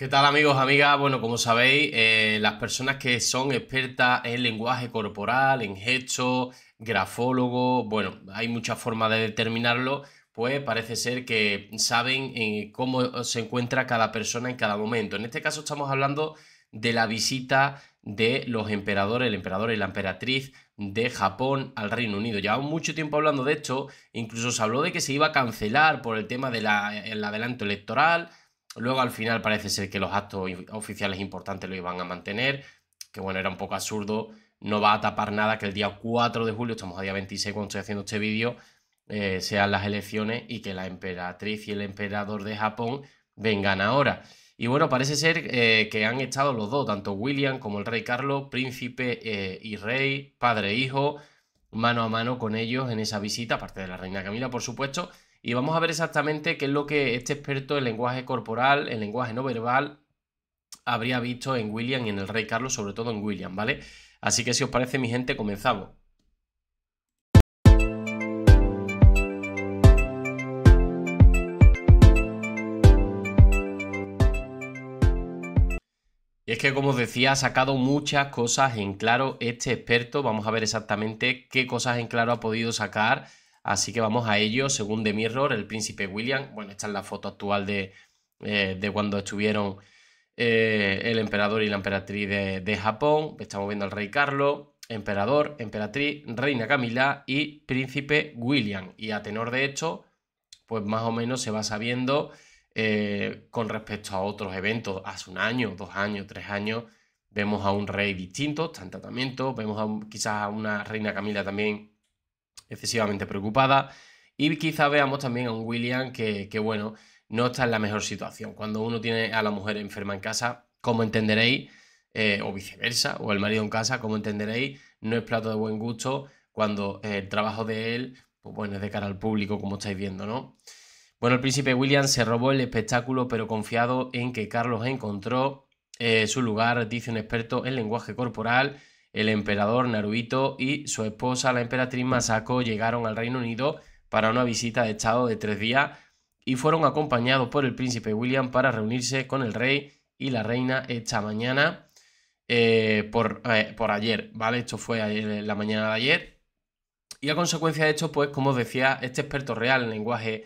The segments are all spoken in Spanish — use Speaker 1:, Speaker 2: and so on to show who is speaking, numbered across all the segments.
Speaker 1: ¿Qué tal amigos, amigas? Bueno, como sabéis, eh, las personas que son expertas en lenguaje corporal, en gesto, grafólogo, bueno, hay muchas formas de determinarlo, pues parece ser que saben eh, cómo se encuentra cada persona en cada momento. En este caso estamos hablando de la visita de los emperadores, el emperador y la emperatriz de Japón al Reino Unido. Llevamos mucho tiempo hablando de esto, incluso se habló de que se iba a cancelar por el tema del de adelanto electoral Luego al final parece ser que los actos oficiales importantes lo iban a mantener, que bueno, era un poco absurdo, no va a tapar nada que el día 4 de julio, estamos a día 26 cuando estoy haciendo este vídeo, eh, sean las elecciones y que la emperatriz y el emperador de Japón vengan ahora. Y bueno, parece ser eh, que han estado los dos, tanto William como el rey Carlos, príncipe eh, y rey, padre e hijo, mano a mano con ellos en esa visita, aparte de la reina Camila, por supuesto. Y vamos a ver exactamente qué es lo que este experto en lenguaje corporal, en lenguaje no verbal, habría visto en William y en el rey Carlos, sobre todo en William, ¿vale? Así que si os parece, mi gente, comenzamos. Y es que, como os decía, ha sacado muchas cosas en claro este experto. Vamos a ver exactamente qué cosas en claro ha podido sacar Así que vamos a ello. Según The Mirror, el príncipe William, bueno, esta es la foto actual de, eh, cuando estuvieron eh, el emperador y la emperatriz de, Japón. Estamos viendo al rey Carlos, emperador, emperatriz, reina Camila y príncipe William. Y a tenor de esto, pues más o menos se va sabiendo eh, con respecto a otros eventos. Hace un año, dos años, tres años, vemos a un rey distinto, está en tratamiento, vemos quizás a una reina Camila también excesivamente preocupada. Y quizá veamos también a un William que, bueno, no está en la mejor situación. Cuando uno tiene a la mujer enferma en casa, como entenderéis, eh, o viceversa, o el marido en casa, como entenderéis, no es plato de buen gusto cuando eh, el trabajo de él, pues bueno, es de cara al público, como estáis viendo, ¿no? Bueno, el príncipe William se robó el espectáculo, pero confiado en que Carlos encontró eh, su lugar, dice un experto en lenguaje corporal, el emperador Naruhito y su esposa, la emperatriz Masako, llegaron al Reino Unido para una visita de estado de tres días y fueron acompañados por el príncipe William para reunirse con el rey y la reina esta mañana, eh, eh, por, ayer, ¿vale? Esto fue ayer, eh, la mañana de ayer. Y a consecuencia de esto, pues como decía, este experto real en lenguaje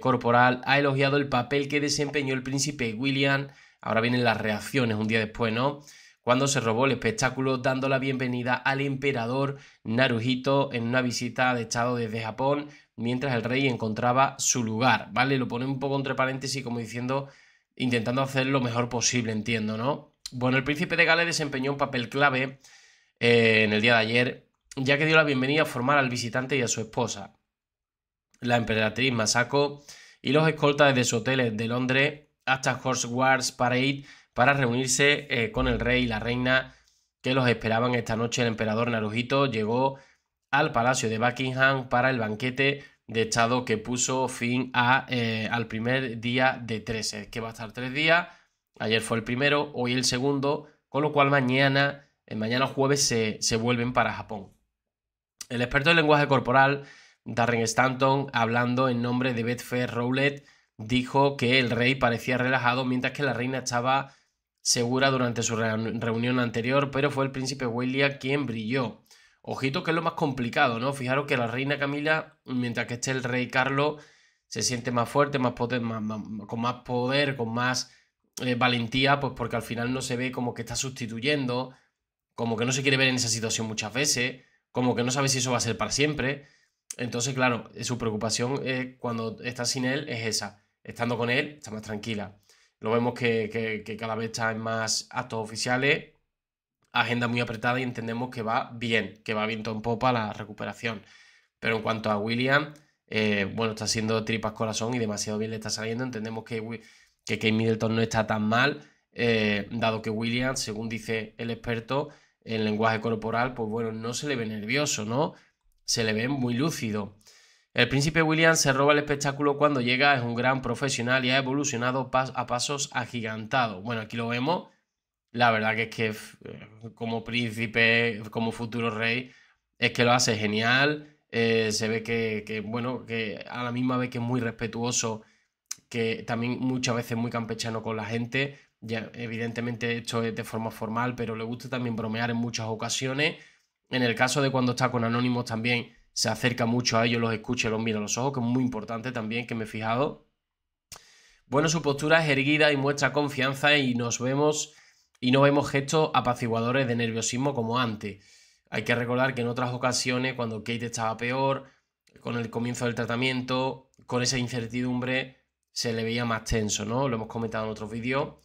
Speaker 1: corporal ha elogiado el papel que desempeñó el príncipe William. Ahora vienen las reacciones un día después, ¿no? cuando se robó el espectáculo dando la bienvenida al emperador Naruhito en una visita de estado desde Japón mientras el rey encontraba su lugar, ¿vale? Lo pone un poco entre paréntesis como diciendo intentando hacer lo mejor posible, entiendo, ¿no? Bueno, el príncipe de Gales desempeñó un papel clave eh, en el día de ayer, ya que dio la bienvenida formal al visitante y a su esposa, la emperatriz Masako, y los escoltas desde su hotel de Londres hasta Horse Wars Parade para reunirse eh, con el rey y la reina que los esperaban esta noche. El emperador Naruhito llegó al Palacio de Buckingham para el banquete de Estado que puso fin a, eh, al primer día de 13, que va a estar tres días. Ayer fue el primero, hoy el segundo, con lo cual mañana, en eh, mañana jueves se, vuelven para Japón. El experto en lenguaje corporal, Darren Stanton, hablando en nombre de Betfair Rowlett, dijo que el rey parecía relajado mientras que la reina estaba segura durante su reunión anterior, pero fue el príncipe William quien brilló. Ojito que es lo más complicado, ¿no? Fijaros que la reina Camila, mientras que esté el rey Carlos, se siente más fuerte, más, poder, con más poder, con más eh, valentía, pues porque al final no se ve como que está sustituyendo, como que no se quiere ver en esa situación muchas veces, como que no sabe si eso va a ser para siempre. Entonces, claro, su preocupación eh, cuando está sin él es esa. Estando con él, está más tranquila. Lo vemos que, cada vez está más actos oficiales, agenda muy apretada y entendemos que va bien, que va viento en popa la recuperación. Pero en cuanto a William, eh, bueno, está haciendo tripas corazón y demasiado bien le está saliendo. Entendemos que, que Kate Middleton no está tan mal, eh, dado que William, según dice el experto en lenguaje corporal, pues bueno, no se le ve nervioso, ¿no? Se le ve muy lúcido. El príncipe William se roba el espectáculo cuando llega, es un gran profesional y ha evolucionado a pasos agigantados. Bueno, aquí lo vemos. La verdad que es que eh, como príncipe, como futuro rey, es que lo hace genial. Eh, se ve que, bueno, que a la misma vez que es muy respetuoso, que también muchas veces muy campechano con la gente. Ya, evidentemente esto es de forma formal, pero le gusta también bromear en muchas ocasiones. En el caso de cuando está con Anónimos también se acerca mucho a ellos, los escucha, los mira a los ojos, que es muy importante también, que me he fijado. Bueno, su postura es erguida y muestra confianza y nos vemos y no vemos gestos apaciguadores de nerviosismo como antes. Hay que recordar que en otras ocasiones, cuando Kate estaba peor, con el comienzo del tratamiento, con esa incertidumbre, se le veía más tenso, ¿no? Lo hemos comentado en otros vídeos.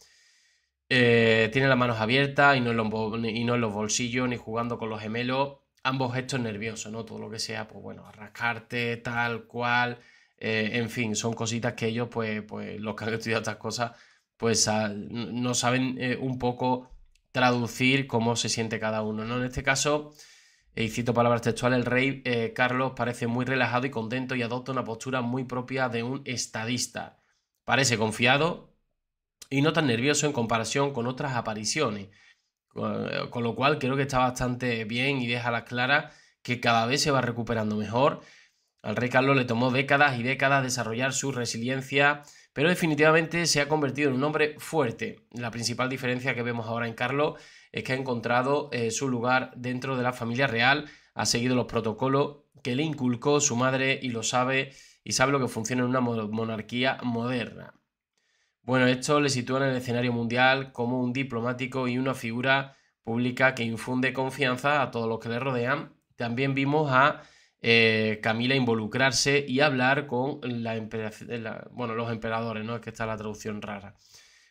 Speaker 1: Eh, tiene las manos abiertas y no, y no en los bolsillos, ni jugando con los gemelos ambos gestos nerviosos, ¿no? Todo lo que sea, pues bueno, rascarte, tal cual, eh, en fin, son cositas que ellos, pues, pues los que han estudiado estas cosas, pues no saben eh, un poco traducir cómo se siente cada uno, ¿no? En este caso, eh, y cito palabras textuales, el rey Carlos parece muy relajado y contento y adopta una postura muy propia de un estadista. Parece confiado y no tan nervioso en comparación con otras apariciones. Eh, con lo cual creo que está bastante bien y deja las claras que cada vez se va recuperando mejor. Al rey Carlos le tomó décadas y décadas desarrollar su resiliencia, pero definitivamente se ha convertido en un hombre fuerte. La principal diferencia que vemos ahora en Carlos es que ha encontrado eh, su lugar dentro de la familia real, ha seguido los protocolos que le inculcó su madre y lo sabe y sabe lo que funciona en una monarquía moderna. Bueno, esto le sitúa en el escenario mundial como un diplomático y una figura pública que infunde confianza a todos los que le rodean. También vimos a eh, Camila involucrarse y hablar con la bueno, los emperadores, ¿no? Es que está la traducción rara.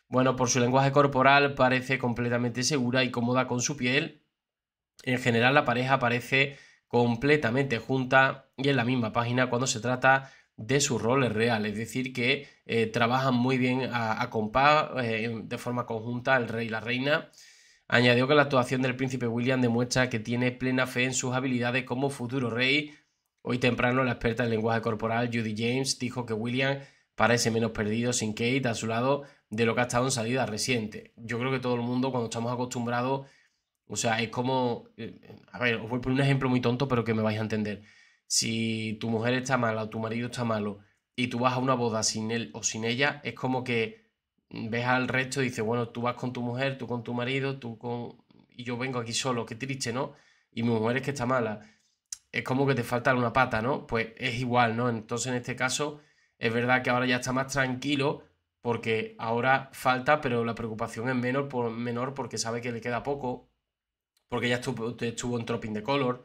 Speaker 1: Bueno, por su lenguaje corporal parece completamente segura y cómoda con su piel. En general la pareja parece completamente junta y en la misma página cuando se trata de sus roles reales, es decir, que eh, trabajan muy bien a, compás eh, de forma conjunta el rey y la reina. Añadió que la actuación del príncipe William demuestra que tiene plena fe en sus habilidades como futuro rey. Hoy temprano, la experta en lenguaje corporal Judy James dijo que William parece menos perdido sin Kate a su lado de lo que ha estado en salida reciente. Yo creo que todo el mundo, cuando estamos acostumbrados, o sea, es como. Eh, a ver, os voy por un ejemplo muy tonto, pero que me vais a entender. Si tu mujer está mala o tu marido está malo y tú vas a una boda sin él o sin ella, es como que ves al resto y dices, bueno, tú vas con tu mujer, tú con tu marido, tú con... y yo vengo aquí solo, qué triste, ¿no? Y mi mujer es que está mala. Es como que te falta una pata, ¿no? Pues es igual, ¿no? Entonces en este caso es verdad que ahora ya está más tranquilo porque ahora falta, pero la preocupación es menor, por, menor porque sabe que le queda poco, porque ya estuvo, estuvo en Tropping de Color,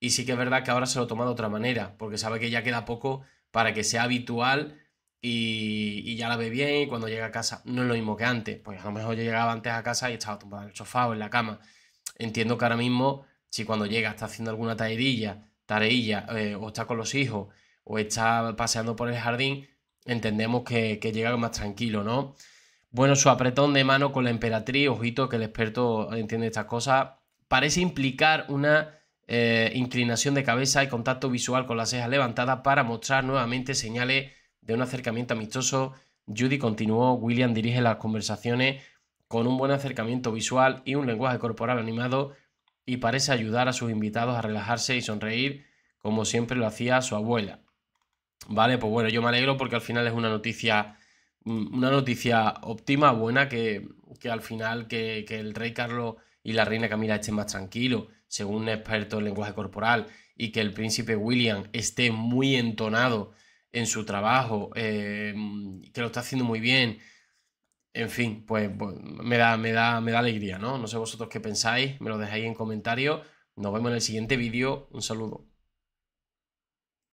Speaker 1: y sí que es verdad que ahora se lo toma de otra manera, porque sabe que ya queda poco para que sea habitual y, ya la ve bien y cuando llega a casa no es lo mismo que antes. Pues a lo mejor yo llegaba antes a casa y estaba tumbado en el sofá o en la cama. Entiendo que ahora mismo, si cuando llega está haciendo alguna tareilla tareilla, eh, o está con los hijos, o está paseando por el jardín, entendemos que, que llega más tranquilo, ¿no? Bueno, su apretón de mano con la emperatriz, ojito que el experto entiende estas cosas, parece implicar una eh, inclinación de cabeza y contacto visual con las cejas levantadas para mostrar nuevamente señales de un acercamiento amistoso. Judy continuó, William dirige las conversaciones con un buen acercamiento visual y un lenguaje corporal animado y parece ayudar a sus invitados a relajarse y sonreír como siempre lo hacía su abuela. Vale, pues bueno, yo me alegro porque al final es una noticia, mm, una noticia óptima, buena, que, al final que, que el rey Carlos y la reina Camila estén más tranquilos según un experto en lenguaje corporal, y que el príncipe William esté muy entonado en su trabajo, eh, que lo está haciendo muy bien. En fin, pues, pues, me, da, me, da, me da alegría, ¿no? No sé vosotros qué pensáis, me lo dejáis en comentarios. Nos vemos en el siguiente vídeo. Un saludo.